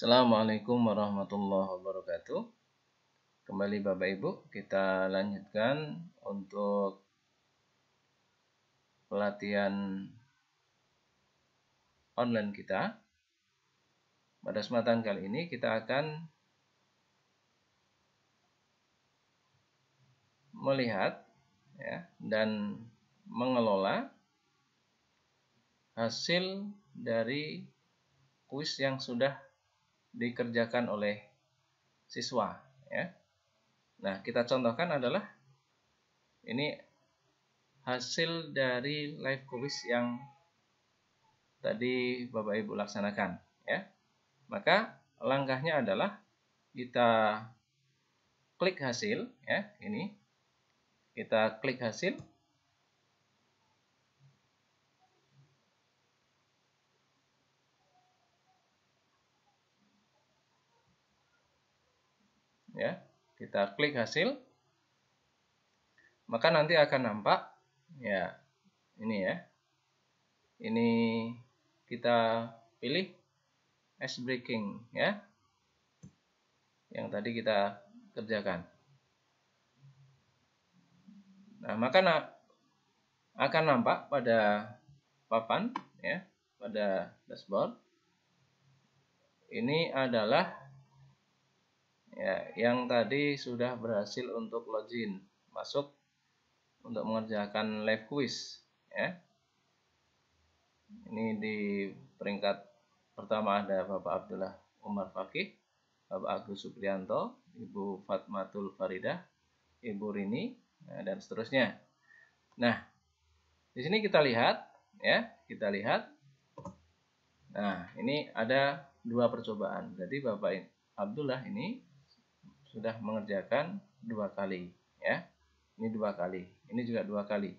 Assalamualaikum warahmatullahi wabarakatuh. Kembali Bapak Ibu, kita lanjutkan untuk pelatihan online kita. Pada kesempatan kali ini kita akan melihat ya, dan mengelola hasil dari kuis yang sudah dikerjakan oleh siswa ya. Nah, kita contohkan adalah ini hasil dari live quiz yang tadi Bapak Ibu laksanakan ya. Maka langkahnya adalah kita klik hasil ya, ini. Kita klik hasil ya kita klik hasil maka nanti akan nampak ya ini ya ini kita pilih ice breaking ya yang tadi kita kerjakan nah maka na akan nampak pada papan ya pada dashboard ini adalah ya yang tadi sudah berhasil untuk login masuk untuk mengerjakan live quiz ya ini di peringkat pertama ada Bapak Abdullah Umar Fakih Bapak Agus Suprianto Ibu Fatmatul Faridah Ibu Rini ya, dan seterusnya nah di sini kita lihat ya kita lihat nah ini ada dua percobaan Jadi Bapak Abdullah ini sudah mengerjakan dua kali ya ini dua kali ini juga dua kali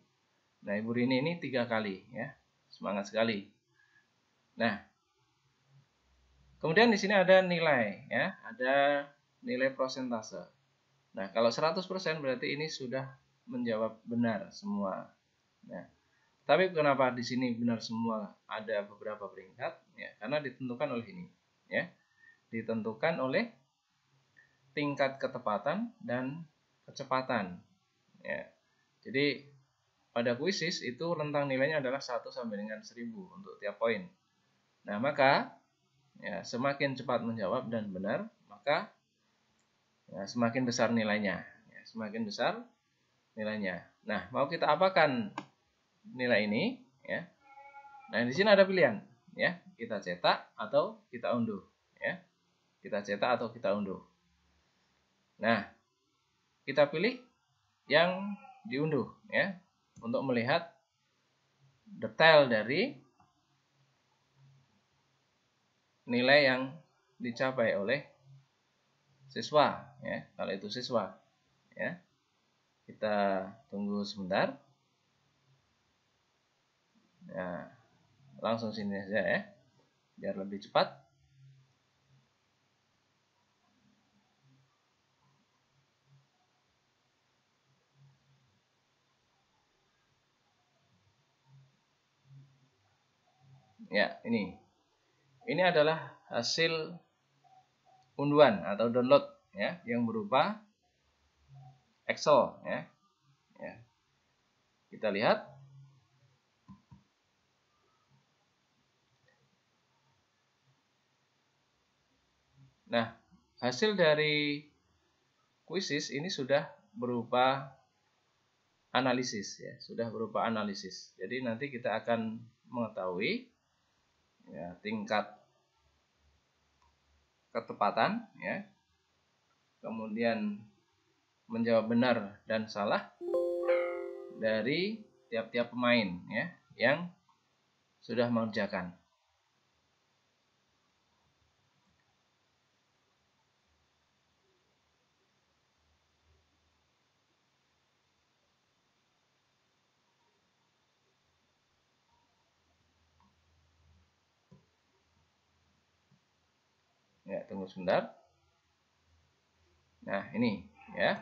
nah ibu Rini ini tiga kali ya semangat sekali nah kemudian di sini ada nilai ya ada nilai prosentase nah kalau 100% berarti ini sudah menjawab benar semua nah tapi kenapa di sini benar semua ada beberapa peringkat ya karena ditentukan oleh ini ya ditentukan oleh tingkat ketepatan dan kecepatan. Ya. Jadi pada kuisis itu rentang nilainya adalah 1 sampai dengan 1000 untuk tiap poin. Nah, maka ya, semakin cepat menjawab dan benar, maka ya, semakin besar nilainya. Ya, semakin besar nilainya. Nah, mau kita apakan nilai ini? Ya. Nah, di sini ada pilihan. ya Kita cetak atau kita unduh. ya Kita cetak atau kita unduh. Nah, kita pilih yang diunduh ya untuk melihat detail dari nilai yang dicapai oleh siswa ya kalau itu siswa ya kita tunggu sebentar ya langsung sini saja ya biar lebih cepat Ya, ini. Ini adalah hasil unduhan atau download ya yang berupa Excel ya. ya. Kita lihat Nah, hasil dari kuisis ini sudah berupa analisis ya, sudah berupa analisis. Jadi nanti kita akan mengetahui ya, tingkat ketepatan ya kemudian menjawab benar dan salah dari tiap-tiap pemain ya yang sudah mengerjakan tunggu sebentar. Nah, ini ya.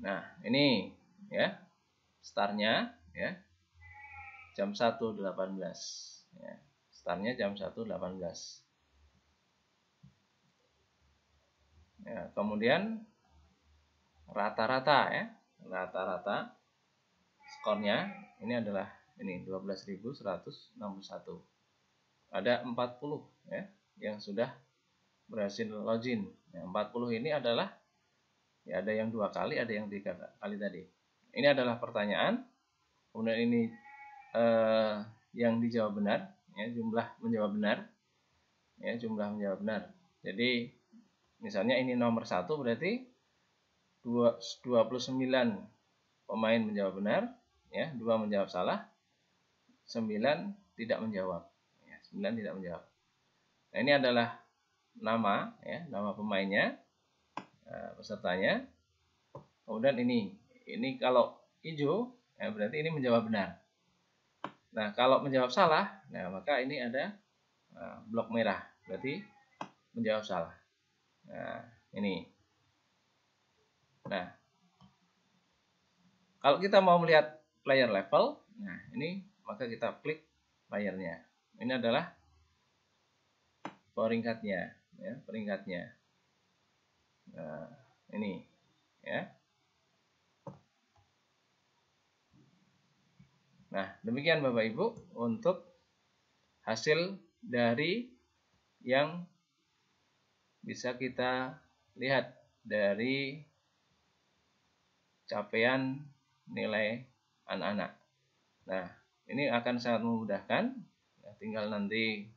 Nah, ini ya. Startnya ya. Jam 1.18 ya. Startnya jam 1.18. Ya, kemudian rata-rata ya, rata-rata skornya ini adalah ini 12.161 ada 40 ya yang sudah berhasil login ya, nah, 40 ini adalah ya ada yang dua kali ada yang tiga kali tadi ini adalah pertanyaan kemudian ini eh, yang dijawab benar ya jumlah menjawab benar ya jumlah menjawab benar jadi misalnya ini nomor satu berarti 29 pemain menjawab benar, ya, dua menjawab salah, 9 tidak menjawab. Ya, 9 tidak menjawab. Nah, ini adalah nama ya, nama pemainnya, eh, pesertanya. Kemudian ini, ini kalau hijau ya berarti ini menjawab benar. Nah, kalau menjawab salah, nah maka ini ada eh, blok merah, berarti menjawab salah. Nah, ini. Nah, kalau kita mau melihat player level, nah ini maka kita klik layarnya. Ini adalah peringkatnya, ya, peringkatnya. Nah, ini, ya. Nah, demikian Bapak Ibu untuk hasil dari yang bisa kita lihat dari capaian nilai anak-anak. Nah, ini akan sangat memudahkan. Ya, tinggal nanti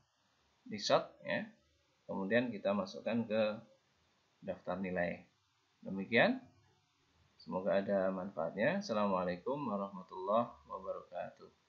di shot, ya. Kemudian kita masukkan ke daftar nilai. Demikian. Semoga ada manfaatnya. Assalamualaikum warahmatullahi wabarakatuh.